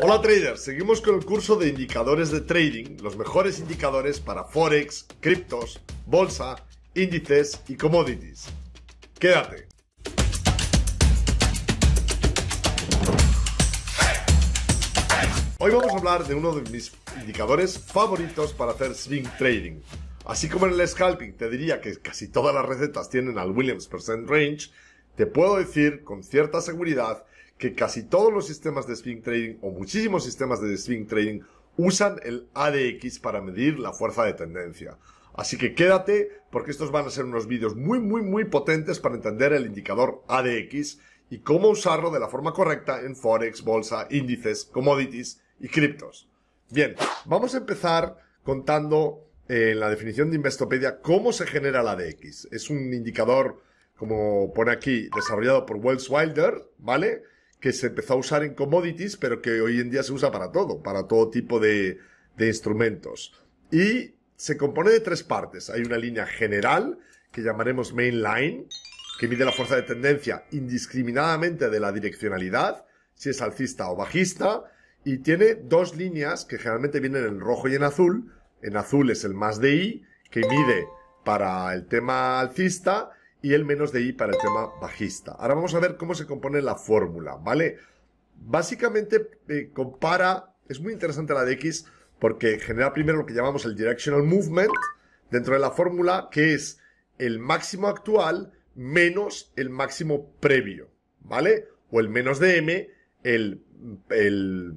Hola traders, seguimos con el curso de indicadores de trading, los mejores indicadores para forex, criptos, bolsa, índices y commodities. Quédate. Hoy vamos a hablar de uno de mis indicadores favoritos para hacer swing trading. Así como en el scalping te diría que casi todas las recetas tienen al Williams Percent Range, te puedo decir con cierta seguridad que casi todos los sistemas de swing trading o muchísimos sistemas de swing trading usan el ADX para medir la fuerza de tendencia. Así que quédate porque estos van a ser unos vídeos muy, muy, muy potentes para entender el indicador ADX y cómo usarlo de la forma correcta en Forex, bolsa, índices, commodities y criptos. Bien, vamos a empezar contando eh, en la definición de Investopedia cómo se genera el ADX. Es un indicador como pone aquí, desarrollado por Wells Wilder, ¿vale? Que se empezó a usar en commodities, pero que hoy en día se usa para todo, para todo tipo de, de instrumentos. Y se compone de tres partes. Hay una línea general, que llamaremos mainline, que mide la fuerza de tendencia indiscriminadamente de la direccionalidad, si es alcista o bajista, y tiene dos líneas que generalmente vienen en rojo y en azul. En azul es el más de I, que mide para el tema alcista, y el menos de I para el tema bajista. Ahora vamos a ver cómo se compone la fórmula, ¿vale? Básicamente eh, compara, es muy interesante la de X porque genera primero lo que llamamos el directional movement dentro de la fórmula, que es el máximo actual menos el máximo previo, ¿vale? O el menos de M, el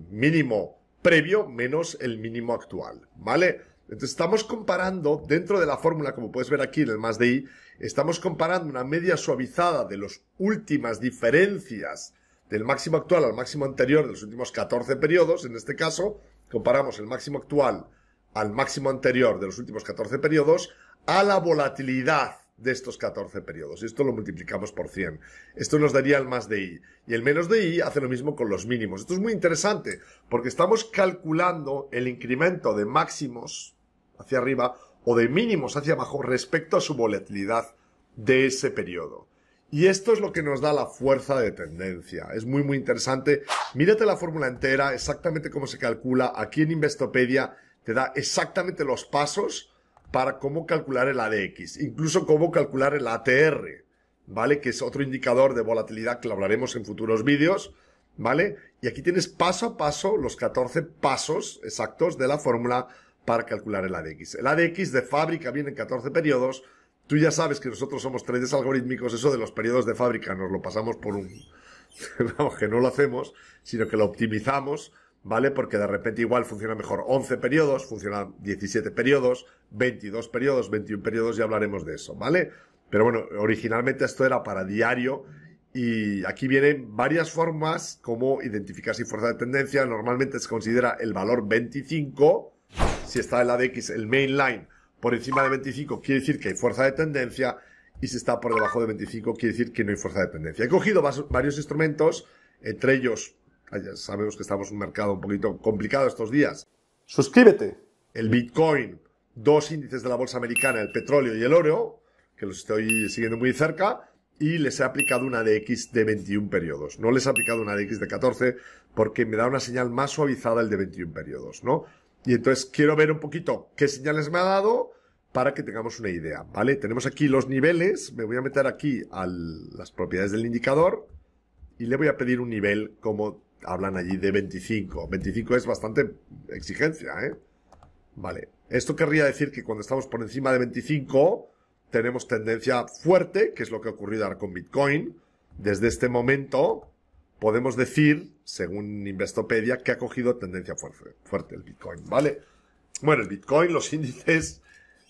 mínimo previo menos el mínimo actual, ¿vale? Entonces estamos comparando dentro de la fórmula, como puedes ver aquí en el más de i, estamos comparando una media suavizada de las últimas diferencias del máximo actual al máximo anterior de los últimos 14 periodos, en este caso, comparamos el máximo actual al máximo anterior de los últimos 14 periodos a la volatilidad de estos 14 periodos. Esto lo multiplicamos por 100. Esto nos daría el más de i. Y el menos de i hace lo mismo con los mínimos. Esto es muy interesante porque estamos calculando el incremento de máximos hacia arriba o de mínimos hacia abajo respecto a su volatilidad de ese periodo. Y esto es lo que nos da la fuerza de tendencia. Es muy, muy interesante. Mírate la fórmula entera, exactamente cómo se calcula. Aquí en Investopedia te da exactamente los pasos para cómo calcular el ADX, incluso cómo calcular el ATR, ¿vale? Que es otro indicador de volatilidad que lo hablaremos en futuros vídeos, ¿vale? Y aquí tienes paso a paso los 14 pasos exactos de la fórmula para calcular el ADX. El ADX de fábrica viene en 14 periodos. Tú ya sabes que nosotros somos traders algorítmicos, eso de los periodos de fábrica nos lo pasamos por un... Vamos, que no lo hacemos, sino que lo optimizamos, ¿vale? Porque de repente igual funciona mejor 11 periodos, funciona 17 periodos, 22 periodos, 21 periodos, ya hablaremos de eso, ¿vale? Pero bueno, originalmente esto era para diario y aquí vienen varias formas como identificar si fuerza de tendencia. Normalmente se considera el valor 25 si está el ADX, el main line, por encima de 25, quiere decir que hay fuerza de tendencia. Y si está por debajo de 25, quiere decir que no hay fuerza de tendencia. He cogido varios instrumentos, entre ellos, ah, ya sabemos que estamos en un mercado un poquito complicado estos días. Suscríbete. El Bitcoin, dos índices de la bolsa americana, el petróleo y el oro, que los estoy siguiendo muy cerca y les he aplicado una X de 21 periodos. No les he aplicado una X de 14 porque me da una señal más suavizada el de 21 periodos, ¿no? Y entonces quiero ver un poquito qué señales me ha dado para que tengamos una idea, ¿vale? Tenemos aquí los niveles, me voy a meter aquí a las propiedades del indicador y le voy a pedir un nivel como hablan allí de 25. 25 es bastante exigencia, ¿eh? Vale, esto querría decir que cuando estamos por encima de 25 tenemos tendencia fuerte, que es lo que ha ocurrido ahora con Bitcoin. Desde este momento podemos decir, según Investopedia, que ha cogido tendencia fuerte, el Bitcoin, ¿vale? Bueno, el Bitcoin, los índices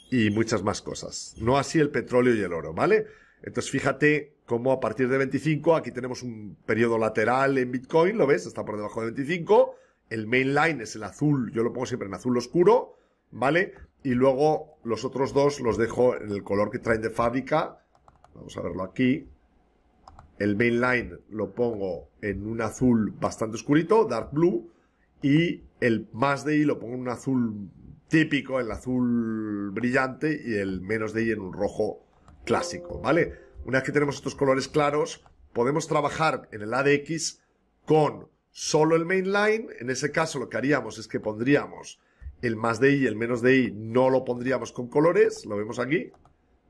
y muchas más cosas. No así el petróleo y el oro, ¿vale? Entonces fíjate cómo a partir de 25, aquí tenemos un periodo lateral en Bitcoin, ¿lo ves? Está por debajo de 25. El mainline es el azul, yo lo pongo siempre en azul oscuro, ¿vale? Y luego los otros dos los dejo en el color que traen de fábrica. Vamos a verlo aquí. El mainline lo pongo en un azul bastante oscurito, dark blue, y el más de I lo pongo en un azul típico, el azul brillante, y el menos de I en un rojo clásico, ¿vale? Una vez que tenemos estos colores claros, podemos trabajar en el ADX con solo el mainline. En ese caso lo que haríamos es que pondríamos el más de I y el menos de I, no lo pondríamos con colores, lo vemos aquí,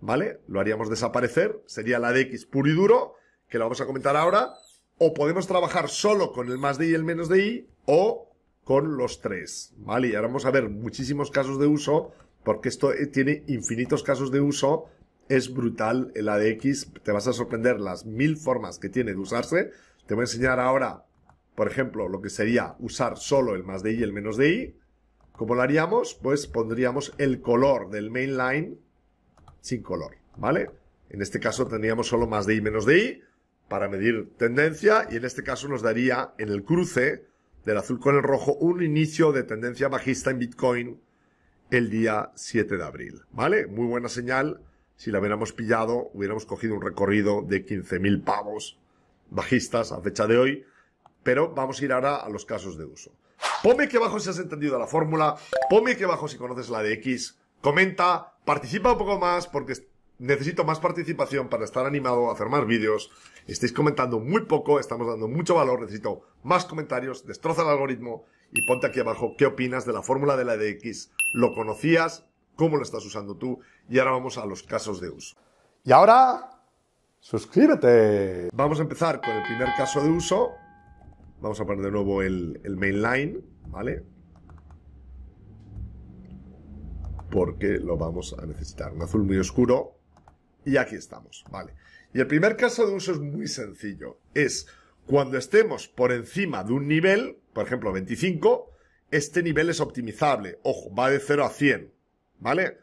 ¿vale? Lo haríamos desaparecer, sería el ADX puro y duro que lo vamos a comentar ahora, o podemos trabajar solo con el más de i y el menos de i, o con los tres, ¿vale? Y ahora vamos a ver muchísimos casos de uso, porque esto eh, tiene infinitos casos de uso, es brutal el ADX, te vas a sorprender las mil formas que tiene de usarse, te voy a enseñar ahora, por ejemplo, lo que sería usar solo el más de i y el menos de i, ¿Cómo lo haríamos? Pues pondríamos el color del mainline sin color, ¿vale? En este caso tendríamos solo más de i menos de i, para medir tendencia y en este caso nos daría en el cruce del azul con el rojo un inicio de tendencia bajista en Bitcoin el día 7 de abril. ¿Vale? Muy buena señal. Si la hubiéramos pillado, hubiéramos cogido un recorrido de 15.000 pavos bajistas a fecha de hoy. Pero vamos a ir ahora a los casos de uso. Ponme que abajo si has entendido la fórmula, ponme que abajo si conoces la de X, comenta, participa un poco más porque necesito más participación para estar animado, a hacer más vídeos. Estéis comentando muy poco, estamos dando mucho valor, necesito más comentarios, destroza el algoritmo y ponte aquí abajo qué opinas de la fórmula de la DX. ¿Lo conocías? ¿Cómo lo estás usando tú? Y ahora vamos a los casos de uso. Y ahora, suscríbete. Vamos a empezar con el primer caso de uso. Vamos a poner de nuevo el, el mainline, ¿vale? Porque lo vamos a necesitar. Un azul muy oscuro y aquí estamos, ¿vale? Y el primer caso de uso es muy sencillo. Es cuando estemos por encima de un nivel, por ejemplo 25, este nivel es optimizable. Ojo, va de 0 a 100, ¿vale?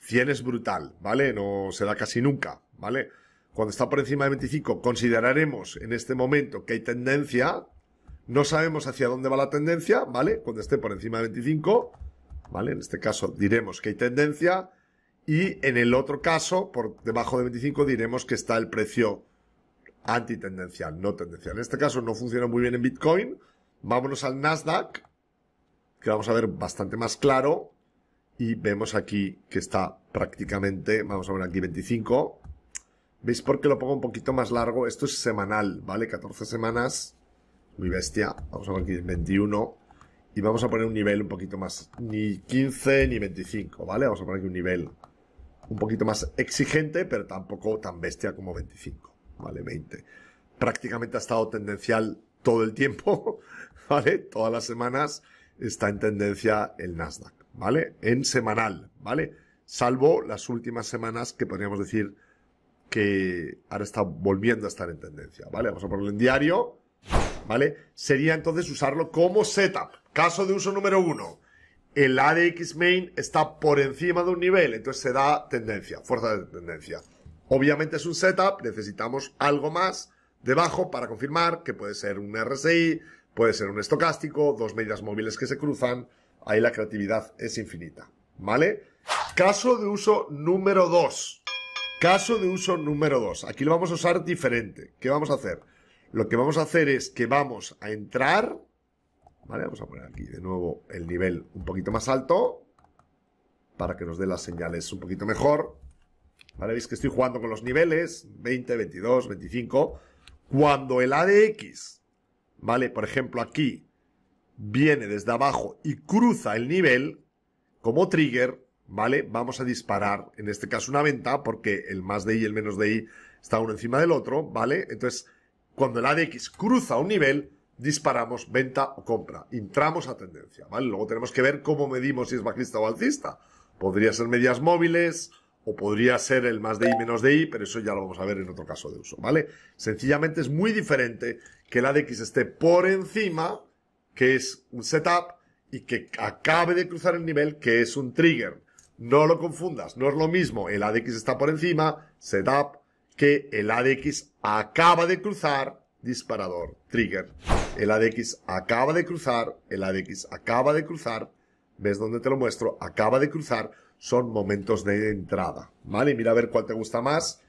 100 es brutal, ¿vale? No se da casi nunca, ¿vale? Cuando está por encima de 25, consideraremos en este momento que hay tendencia. No sabemos hacia dónde va la tendencia, ¿vale? Cuando esté por encima de 25, ¿vale? En este caso diremos que hay tendencia y en el otro caso, por debajo de 25, diremos que está el precio antitendencial, no tendencial. En este caso no funciona muy bien en Bitcoin. Vámonos al Nasdaq, que vamos a ver bastante más claro. Y vemos aquí que está prácticamente, vamos a ver aquí 25. ¿Veis por qué lo pongo un poquito más largo? Esto es semanal, ¿vale? 14 semanas. Muy bestia. Vamos a ver aquí 21. Y vamos a poner un nivel un poquito más. Ni 15 ni 25, ¿vale? Vamos a poner aquí un nivel un poquito más exigente, pero tampoco tan bestia como 25, ¿vale? 20. Prácticamente ha estado tendencial todo el tiempo, ¿vale? Todas las semanas está en tendencia el Nasdaq, ¿vale? En semanal, ¿vale? Salvo las últimas semanas que podríamos decir que ahora está volviendo a estar en tendencia, ¿vale? Vamos a ponerlo en diario, ¿vale? Sería entonces usarlo como setup, caso de uso número uno el ADX main está por encima de un nivel, entonces se da tendencia, fuerza de tendencia. Obviamente es un setup, necesitamos algo más debajo para confirmar que puede ser un RSI, puede ser un estocástico, dos medidas móviles que se cruzan, ahí la creatividad es infinita, ¿vale? Caso de uso número 2. Caso de uso número 2. Aquí lo vamos a usar diferente. ¿Qué vamos a hacer? Lo que vamos a hacer es que vamos a entrar vamos a poner aquí de nuevo el nivel un poquito más alto. Para que nos dé las señales un poquito mejor. Vale, veis que estoy jugando con los niveles. 20, 22, 25. Cuando el ADX, vale, por ejemplo aquí, viene desde abajo y cruza el nivel, como trigger, ¿vale? Vamos a disparar, en este caso una venta, porque el más de y el menos de Y está uno encima del otro, ¿vale? Entonces, cuando el ADX cruza un nivel, disparamos venta o compra, entramos a tendencia, ¿vale? Luego tenemos que ver cómo medimos si es bajista o alcista. Podría ser medias móviles o podría ser el más de I menos de I, pero eso ya lo vamos a ver en otro caso de uso, ¿vale? Sencillamente es muy diferente que el ADX esté por encima, que es un setup, y que acabe de cruzar el nivel, que es un trigger. No lo confundas, no es lo mismo el ADX está por encima, setup, que el ADX acaba de cruzar, disparador, trigger el ADX acaba de cruzar, el ADX acaba de cruzar, ves donde te lo muestro, acaba de cruzar, son momentos de entrada, ¿vale? Y mira a ver cuál te gusta más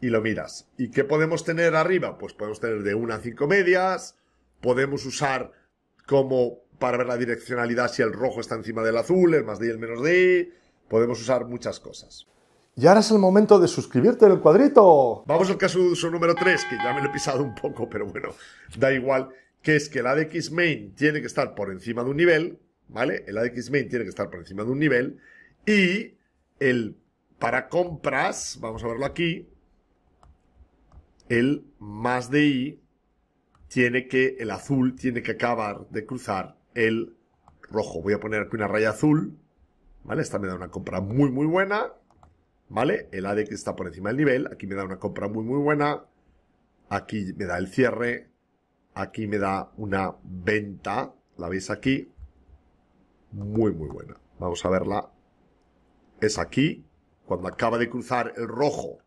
y lo miras. ¿Y qué podemos tener arriba? Pues podemos tener de 1 a 5 medias, podemos usar como para ver la direccionalidad si el rojo está encima del azul, el más de y el menos de, podemos usar muchas cosas. Y ahora es el momento de suscribirte en el cuadrito. Vamos al caso de uso número 3, que ya me lo he pisado un poco, pero bueno, da igual que es que el ADX main tiene que estar por encima de un nivel, ¿vale? El ADX main tiene que estar por encima de un nivel y el para compras, vamos a verlo aquí, el más de i tiene que, el azul tiene que acabar de cruzar el rojo. Voy a poner aquí una raya azul, ¿vale? Esta me da una compra muy, muy buena, ¿vale? El ADX está por encima del nivel, aquí me da una compra muy, muy buena, aquí me da el cierre, Aquí me da una venta, la veis aquí, muy muy buena. Vamos a verla. Es aquí, cuando acaba de cruzar el rojo,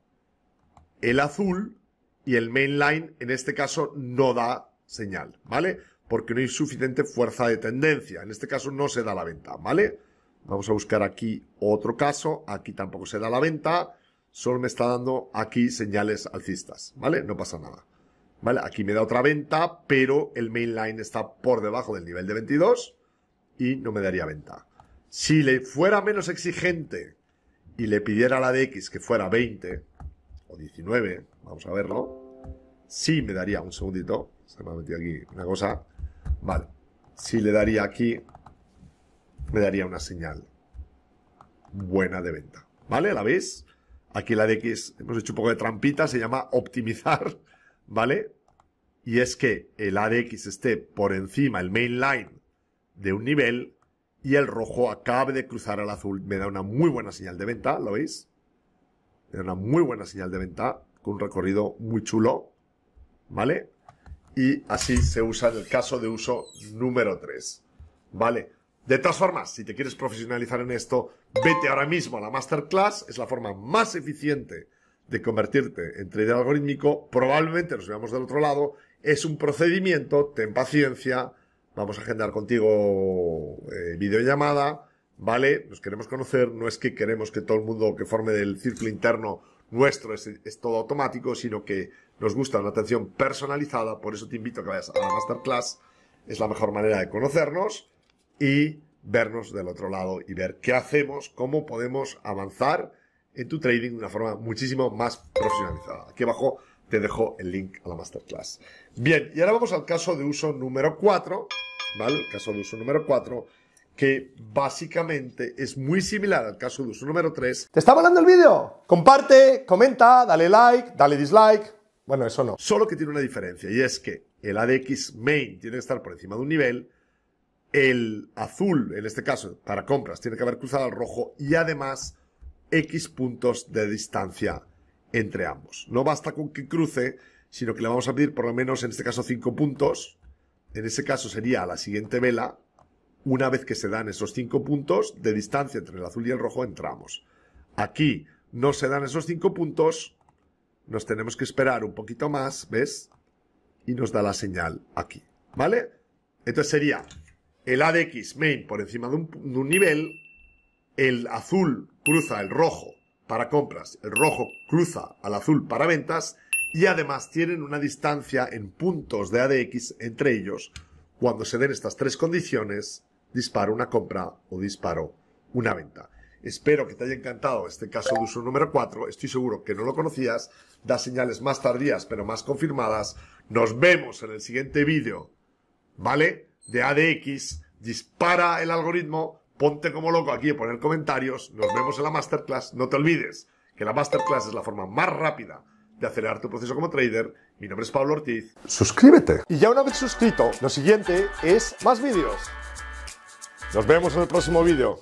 el azul y el mainline, en este caso, no da señal, ¿vale? Porque no hay suficiente fuerza de tendencia. En este caso no se da la venta, ¿vale? Vamos a buscar aquí otro caso. Aquí tampoco se da la venta. Solo me está dando aquí señales alcistas, ¿vale? No pasa nada. ¿Vale? Aquí me da otra venta, pero el mainline está por debajo del nivel de 22 y no me daría venta. Si le fuera menos exigente y le pidiera a la de X que fuera 20 o 19, vamos a verlo, sí me daría, un segundito, se me ha metido aquí una cosa, vale, si le daría aquí, me daría una señal buena de venta, ¿vale? ¿La veis? Aquí la de X, hemos hecho un poco de trampita, se llama optimizar ¿vale? Y es que el ADX esté por encima, el mainline, de un nivel y el rojo acabe de cruzar al azul. Me da una muy buena señal de venta, ¿lo veis? Me da una muy buena señal de venta con un recorrido muy chulo, ¿vale? Y así se usa en el caso de uso número 3, ¿vale? De todas formas, si te quieres profesionalizar en esto, vete ahora mismo a la masterclass, es la forma más eficiente de convertirte en trader algorítmico, probablemente nos veamos del otro lado, es un procedimiento, ten paciencia, vamos a agendar contigo eh, videollamada, ¿vale? Nos queremos conocer, no es que queremos que todo el mundo que forme del círculo interno nuestro es, es todo automático, sino que nos gusta una atención personalizada, por eso te invito a que vayas a la masterclass, es la mejor manera de conocernos y vernos del otro lado y ver qué hacemos, cómo podemos avanzar en tu trading de una forma muchísimo más profesionalizada. Aquí abajo te dejo el link a la masterclass. Bien, y ahora vamos al caso de uso número 4, ¿vale? El caso de uso número 4 que básicamente es muy similar al caso de uso número 3. ¿Te está volando el vídeo? Comparte, comenta, dale like, dale dislike. Bueno, eso no. Solo que tiene una diferencia y es que el ADX main tiene que estar por encima de un nivel, el azul, en este caso, para compras, tiene que haber cruzado al rojo y además X puntos de distancia entre ambos. No basta con que cruce, sino que le vamos a pedir por lo menos, en este caso, 5 puntos. En ese caso sería la siguiente vela. Una vez que se dan esos 5 puntos de distancia entre el azul y el rojo, entramos. Aquí no se dan esos 5 puntos. Nos tenemos que esperar un poquito más, ¿ves? Y nos da la señal aquí, ¿vale? Entonces sería el ADX main por encima de un nivel, el azul cruza el rojo para compras, el rojo cruza al azul para ventas y además tienen una distancia en puntos de ADX entre ellos. Cuando se den estas tres condiciones, disparo una compra o disparo una venta. Espero que te haya encantado este caso de uso número 4. Estoy seguro que no lo conocías. Da señales más tardías pero más confirmadas. Nos vemos en el siguiente vídeo. ¿Vale? De ADX. Dispara el algoritmo Ponte como loco aquí a poner comentarios. Nos vemos en la masterclass. No te olvides que la masterclass es la forma más rápida de acelerar tu proceso como trader. Mi nombre es Pablo Ortiz. Suscríbete. Y ya una vez suscrito, lo siguiente es más vídeos. Nos vemos en el próximo vídeo.